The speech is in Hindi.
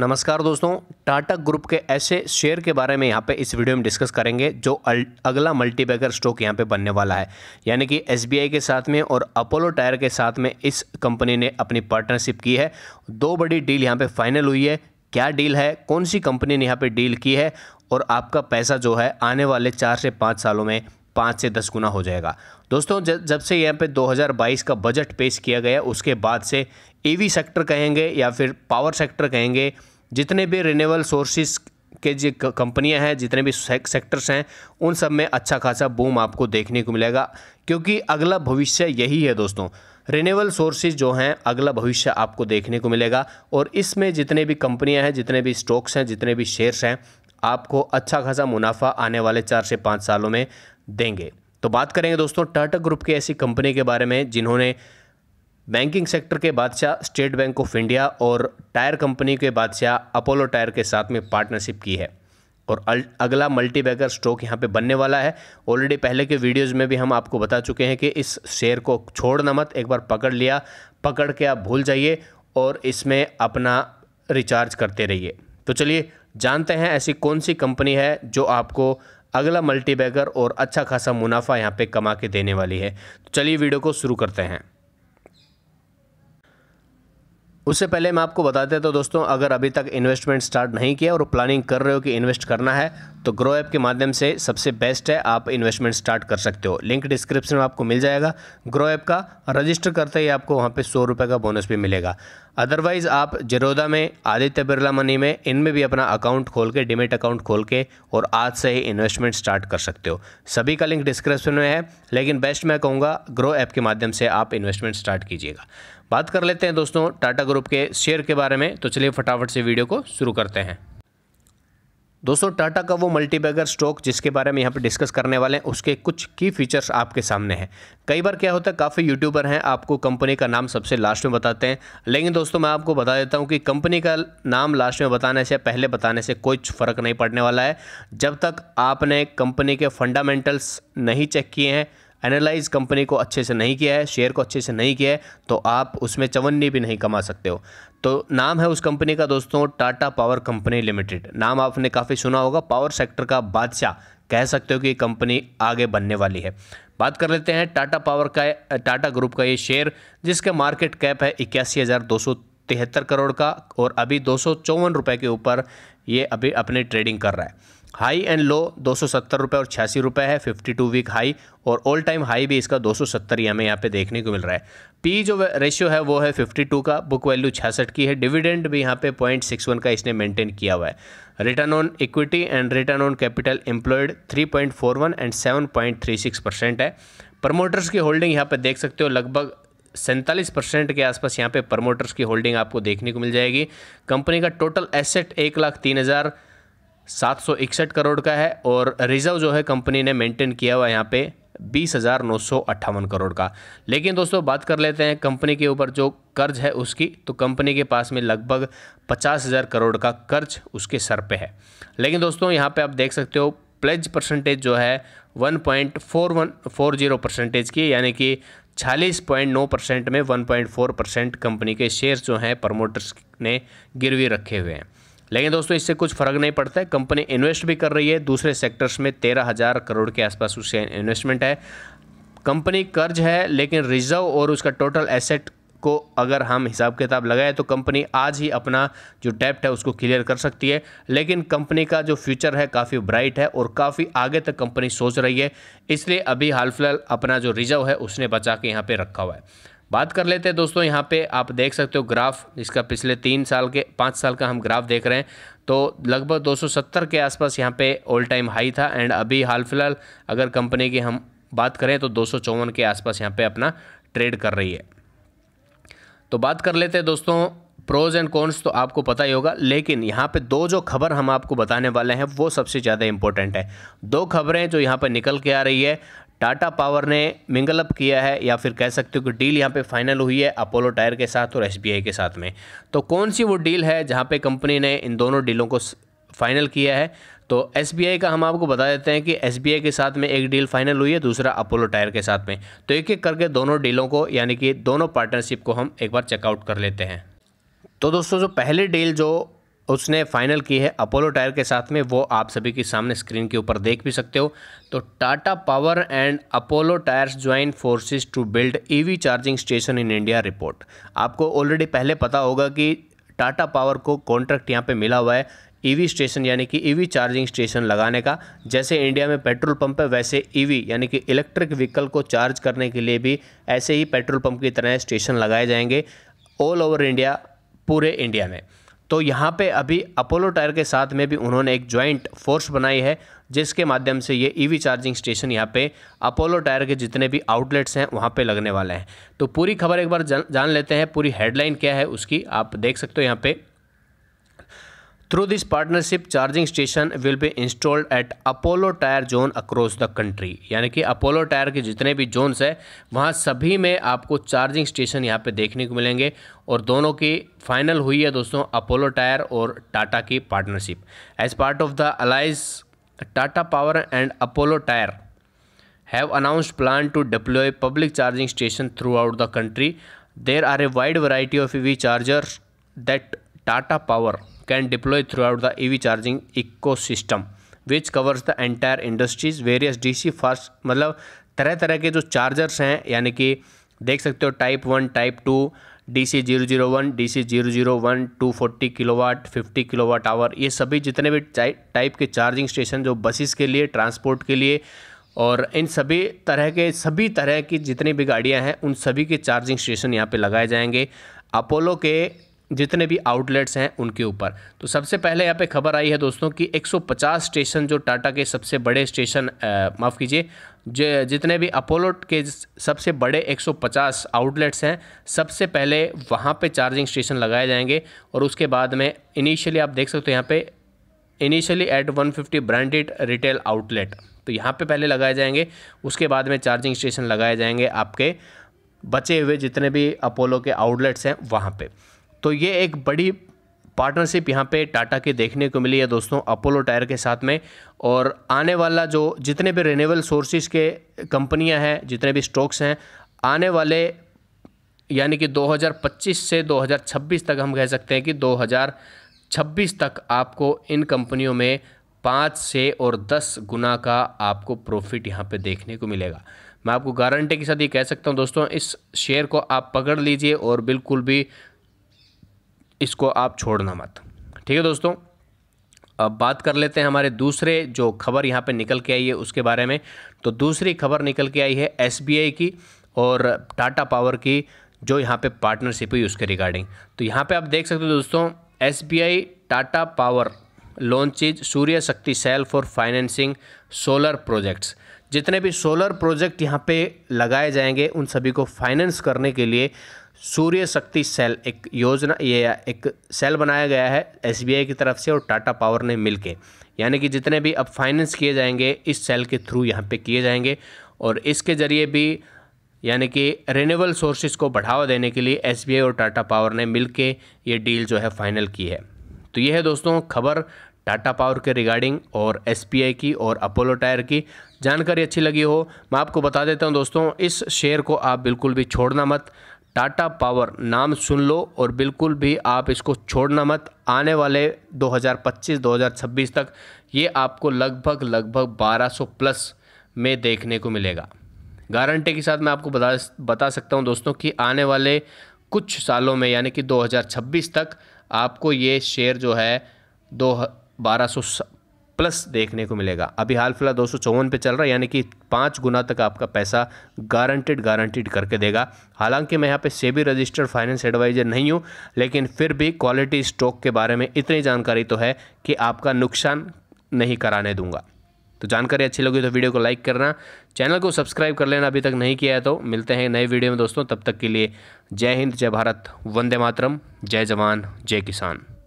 नमस्कार दोस्तों टाटा ग्रुप के ऐसे शेयर के बारे में यहाँ पे इस वीडियो में डिस्कस करेंगे जो अगला मल्टीबैगर स्टॉक यहाँ पे बनने वाला है यानी कि एसबीआई के साथ में और अपोलो टायर के साथ में इस कंपनी ने अपनी पार्टनरशिप की है दो बड़ी डील यहाँ पे फाइनल हुई है क्या डील है कौन सी कंपनी ने यहाँ पर डील की है और आपका पैसा जो है आने वाले चार से पाँच सालों में पाँच से दस गुना हो जाएगा दोस्तों जब से यहाँ पे 2022 का बजट पेश किया गया उसके बाद से ईवी e सेक्टर कहेंगे या फिर पावर सेक्टर कहेंगे जितने भी रिन्यूएबल सोर्सेस के जो कंपनियां हैं जितने भी सेक्टर्स हैं उन सब में अच्छा खासा बूम आपको देखने को मिलेगा क्योंकि अगला भविष्य यही है दोस्तों रिन्यूएबल सोर्सेज जो हैं अगला भविष्य आपको देखने को मिलेगा और इसमें जितने भी कंपनियां हैं जितने भी स्टॉक्स हैं जितने भी शेयर्स हैं आपको अच्छा खासा मुनाफा आने वाले चार से पाँच सालों में देंगे तो बात करेंगे दोस्तों टाटा ग्रुप की ऐसी कंपनी के बारे में जिन्होंने बैंकिंग सेक्टर के बादशाह स्टेट बैंक ऑफ इंडिया और टायर कंपनी के बादशाह अपोलो टायर के साथ में पार्टनरशिप की है और अगला मल्टी बैगर स्टॉक यहाँ पे बनने वाला है ऑलरेडी पहले के वीडियोस में भी हम आपको बता चुके हैं कि इस शेयर को छोड़ना मत एक बार पकड़ लिया पकड़ के आप भूल जाइए और इसमें अपना रिचार्ज करते रहिए तो चलिए जानते हैं ऐसी कौन सी कंपनी है जो आपको अगला मल्टीबैगर और अच्छा खासा मुनाफा यहाँ पे कमा के देने वाली है तो चलिए वीडियो को शुरू करते हैं उससे पहले मैं आपको बता देता हूँ तो दोस्तों अगर अभी तक इन्वेस्टमेंट स्टार्ट नहीं किया और प्लानिंग कर रहे हो कि इन्वेस्ट करना है तो ग्रो ऐप के माध्यम से सबसे बेस्ट है आप इन्वेस्टमेंट स्टार्ट कर सकते हो लिंक डिस्क्रिप्शन में आपको मिल जाएगा ग्रो ऐप का रजिस्टर करते ही आपको वहाँ पे सौ रुपये का बोनस भी मिलेगा अदरवाइज़ आप जरोदा में आदित्य बिरला मनी में इनमें भी अपना अकाउंट खोल के डिमेट अकाउंट खोल के और आज से ही इन्वेस्टमेंट स्टार्ट कर सकते हो सभी का लिंक डिस्क्रिप्शन में है लेकिन बेस्ट मैं कहूँगा ग्रो ऐप के माध्यम से आप इन्वेस्टमेंट स्टार्ट कीजिएगा बात कर लेते हैं दोस्तों टाटा ग्रुप के शेयर के बारे में तो चलिए फटाफट से वीडियो को शुरू करते हैं दोस्तों टाटा का वो मल्टीबैगर स्टॉक जिसके बारे में यहाँ पे डिस्कस करने वाले हैं उसके कुछ की फीचर्स आपके सामने हैं कई बार क्या होता है काफ़ी यूट्यूबर हैं आपको कंपनी का नाम सबसे लास्ट में बताते हैं लेकिन दोस्तों मैं आपको बता देता हूँ कि कंपनी का नाम लास्ट में बताने से पहले बताने से कोई फ़र्क नहीं पड़ने वाला है जब तक आपने कंपनी के फंडामेंटल्स नहीं चेक किए हैं एनालाइज कंपनी को अच्छे से नहीं किया है शेयर को अच्छे से नहीं किया है तो आप उसमें चवन्नी भी नहीं कमा सकते हो तो नाम है उस कंपनी का दोस्तों टाटा पावर कंपनी लिमिटेड नाम आपने काफ़ी सुना होगा पावर सेक्टर का बादशाह कह सकते हो कि ये कंपनी आगे बनने वाली है बात कर लेते हैं टाटा पावर का टाटा ग्रुप का ये शेयर जिसका मार्केट कैप है इक्यासी हज़ार दो सौ तिहत्तर करोड़ का और अभी दो सौ चौवन रुपये के ऊपर ये अभी अपनी ट्रेडिंग कर रहा है हाई एंड लो दो सौ सत्तर रुपये और छियासी रुपये है फिफ्टी टू वीक हाई और ऑल टाइम हाई भी इसका दो सौ सत्तर ही हमें यहाँ पे देखने को मिल रहा है पी जो रेशियो है वो है फिफ्टी टू का बुक वैल्यू छियासठ की है डिविडेंड भी यहाँ पे पॉइंट सिक्स वन का इसने मेंटेन किया हुआ है return on equity and return on capital employed three point four one and seven point three six percent है प्रमोटर्स की होल्डिंग यहाँ पर देख सकते हो लगभग सैंतालीस परसेंट के आसपास यहाँ पे प्रमोटर्स की होल्डिंग आपको देखने को मिल जाएगी कंपनी का टोटल एसेट एक लाख तीन हज़ार 761 करोड़ का है और रिजर्व जो है कंपनी ने मेंटेन किया हुआ यहाँ पे बीस हज़ार नौ सौ अट्ठावन करोड़ का लेकिन दोस्तों बात कर लेते हैं कंपनी के ऊपर जो कर्ज है उसकी तो कंपनी के पास में लगभग पचास हज़ार करोड़ का कर्ज उसके सर पे है लेकिन दोस्तों यहाँ पे आप देख सकते हो प्लेज परसेंटेज जो है one point four one four zero percentage की यानी कि छालीस पॉइंट नौ परसेंट में one point four percent company के शेयर्स जो हैं प्रमोटर्स ने गिरवी रखे हुए हैं लेकिन दोस्तों इससे कुछ फर्क नहीं पड़ता है कंपनी इन्वेस्ट भी कर रही है दूसरे सेक्टर्स में तेरह हज़ार करोड़ के आसपास उससे इन्वेस्टमेंट है कंपनी कर्ज है लेकिन रिजर्व और उसका टोटल एसेट को अगर हम हिसाब किताब लगाएं तो कंपनी आज ही अपना जो डेप्ट है उसको क्लियर कर सकती है लेकिन कंपनी का जो फ्यूचर है काफ़ी ब्राइट है और काफ़ी आगे तक कंपनी सोच रही है इसलिए अभी हाल फिलहाल अपना जो रिजर्व है उसने बचा के यहाँ पर रखा हुआ है बात कर लेते हैं दोस्तों यहाँ पे आप देख सकते हो ग्राफ इसका पिछले तीन साल के पाँच साल का हम ग्राफ देख रहे हैं तो लगभग 270 के आसपास यहाँ पे ऑल टाइम हाई था एंड अभी हाल फिलहाल अगर कंपनी की हम बात करें तो दो के आसपास यहाँ पर अपना ट्रेड कर रही है तो बात कर लेते हैं दोस्तों प्रोज एंड कॉन्स तो आपको पता ही होगा लेकिन यहाँ पे दो जो खबर हम आपको बताने वाले हैं वो सबसे ज़्यादा इंपॉर्टेंट है दो खबरें जो यहाँ पर निकल के आ रही है टाटा पावर ने मिंगलअप किया है या फिर कह सकते हो कि डील यहाँ पे फाइनल हुई है अपोलो टायर के साथ और एस के साथ में तो कौन सी वो डील है जहाँ पे कंपनी ने इन दोनों डीलों को फाइनल किया है तो एस का हम आपको बता देते हैं कि एस के साथ में एक डील फाइनल हुई है दूसरा अपोलो टायर के साथ में तो एक एक करके दोनों डीलों को यानी कि दोनों पार्टनरशिप को हम एक बार चेकआउट कर लेते हैं तो दोस्तों जो पहले डील जो उसने फाइनल की है अपोलो टायर के साथ में वो आप सभी के सामने स्क्रीन के ऊपर देख भी सकते हो तो Tata Power and Apollo Tyres join forces to build EV charging station in India report आपको ऑलरेडी पहले पता होगा कि टाटा पावर को कॉन्ट्रैक्ट यहाँ पे मिला हुआ है ईवी e स्टेशन यानी कि ईवी चार्जिंग स्टेशन लगाने का जैसे इंडिया में पेट्रोल पंप है वैसे ईवी e यानी कि इलेक्ट्रिक व्हीकल को चार्ज करने के लिए भी ऐसे ही पेट्रोल पंप की तरह स्टेशन लगाए जाएंगे ऑल ओवर इंडिया पूरे इंडिया में तो यहाँ पे अभी अपोलो टायर के साथ में भी उन्होंने एक जॉइंट फोर्स बनाई है जिसके माध्यम से ये ईवी चार्जिंग स्टेशन यहाँ पे अपोलो टायर के जितने भी आउटलेट्स हैं वहाँ पे लगने वाले हैं तो पूरी खबर एक बार जान लेते हैं पूरी हेडलाइन क्या है उसकी आप देख सकते हो यहाँ पर through this partnership charging station will be installed at Apollo Tyre zone across the country यानी कि अपोलो टायर के जितने भी जोन्स हैं वहाँ सभी में आपको चार्जिंग स्टेशन यहाँ पे देखने को मिलेंगे और दोनों की फाइनल हुई है दोस्तों अपोलो टायर और टाटा की partnership as part of the allies Tata Power and Apollo Tyre have announced plan to deploy public charging station throughout the country there are a wide variety of EV charger that Tata Power can deploy throughout the EV charging ecosystem which covers the entire industries various DC fast मतलब तरह तरह के जो चार्जर्स हैं यानी कि देख सकते हो type one type two D C zero zero one D C zero zero one two forty kilowatt fifty kilowatt hour ये सभी जितने भी टाइप के चार्जिंग स्टेशन जो बसेस के लिए ट्रांसपोर्ट के लिए और इन सभी तरह के सभी तरह की जितनी भी गाड़ियां हैं उन सभी के चार्जिंग स्टेशन यहाँ पे लगाए जाएंगे अपोलो के जितने भी आउटलेट्स हैं उनके ऊपर तो सबसे पहले यहाँ पे खबर आई है दोस्तों कि 150 स्टेशन जो टाटा के सबसे बड़े स्टेशन माफ़ कीजिए जो जितने भी अपोलो के सबसे बड़े 150 आउटलेट्स हैं सबसे पहले वहाँ पे चार्जिंग स्टेशन लगाए जाएंगे और उसके बाद में इनिशियली आप देख सकते हो यहाँ पे initially at 150 branded retail outlet तो यहाँ पर पहले लगाए जाएंगे उसके बाद में चार्जिंग स्टेशन लगाए जाएंगे आपके बचे हुए जितने भी अपोलो के आउटलेट्स हैं वहाँ पर तो ये एक बड़ी पार्टनरशिप यहाँ पे टाटा की देखने को मिली है दोस्तों अपोलो टायर के साथ में और आने वाला जो जितने भी रिन्यूएबल सोर्सेज के कंपनियाँ हैं जितने भी स्टॉक्स हैं आने वाले यानी कि 2025 से 2026 तक हम कह सकते हैं कि 2026 तक आपको इन कंपनियों में पाँच से और दस गुना का आपको प्रॉफिट यहाँ पे देखने को मिलेगा मैं आपको गारंटी के साथ ये कह सकता हूँ दोस्तों इस शेयर को आप पकड़ लीजिए और बिल्कुल भी इसको आप छोड़ना मत ठीक है दोस्तों अब बात कर लेते हैं हमारे दूसरे जो खबर यहाँ पे निकल के आई है उसके बारे में तो दूसरी खबर निकल के आई है एसबीआई की और टाटा पावर की जो यहाँ पे पार्टनरशिप हुई उसके रिगार्डिंग तो यहाँ पे आप देख सकते हो दोस्तों as Tata Power launches Surya Shakti cell for financing solar projects जितने भी सोलर प्रोजेक्ट यहाँ पर लगाए जाएंगे उन सभी को फाइनेंस करने के लिए सूर्य शक्ति सेल एक योजना ये एक सेल बनाया गया है एसबीआई की तरफ से और टाटा पावर ने मिलके यानी कि जितने भी अब फाइनेंस किए जाएंगे इस सेल के थ्रू यहाँ पे किए जाएंगे और इसके ज़रिए भी यानी कि रिन्यूएबल सोर्सेज को बढ़ावा देने के लिए एस और टाटा पावर ने मिल ये डील जो है फाइनल की है तो ये है दोस्तों खबर टाटा पावर के रिगार्डिंग और एस की और अपोलो टायर की जानकारी अच्छी लगी हो मैं आपको बता देता हूँ दोस्तों इस शेयर को आप बिल्कुल भी छोड़ना मत टाटा पावर नाम सुन लो और बिल्कुल भी आप इसको छोड़ना मत आने वाले 2025-2026 तक ये आपको लगभग लगभग 1200 प्लस में देखने को मिलेगा गारंटी के साथ मैं आपको बता बता सकता हूँ दोस्तों कि आने वाले कुछ सालों में यानी कि 2026 तक आपको ये शेयर जो है दो बारह प्लस देखने को मिलेगा अभी हाल फिलहाल दो पे चल रहा है यानी कि पाँच गुना तक आपका पैसा गारंटेड गारंटेड करके देगा हालांकि मैं यहाँ पे सेबी रजिस्टर्ड फाइनेंस एडवाइज़र नहीं हूँ लेकिन फिर भी क्वालिटी स्टॉक के बारे में इतनी जानकारी तो है कि आपका नुकसान नहीं कराने दूंगा तो जानकारी अच्छी लगी तो वीडियो को लाइक करना चैनल को सब्सक्राइब कर लेना अभी तक नहीं किया है तो मिलते हैं नए वीडियो में दोस्तों तब तक के लिए जय हिंद जय भारत वंदे मातरम जय जवान जय किसान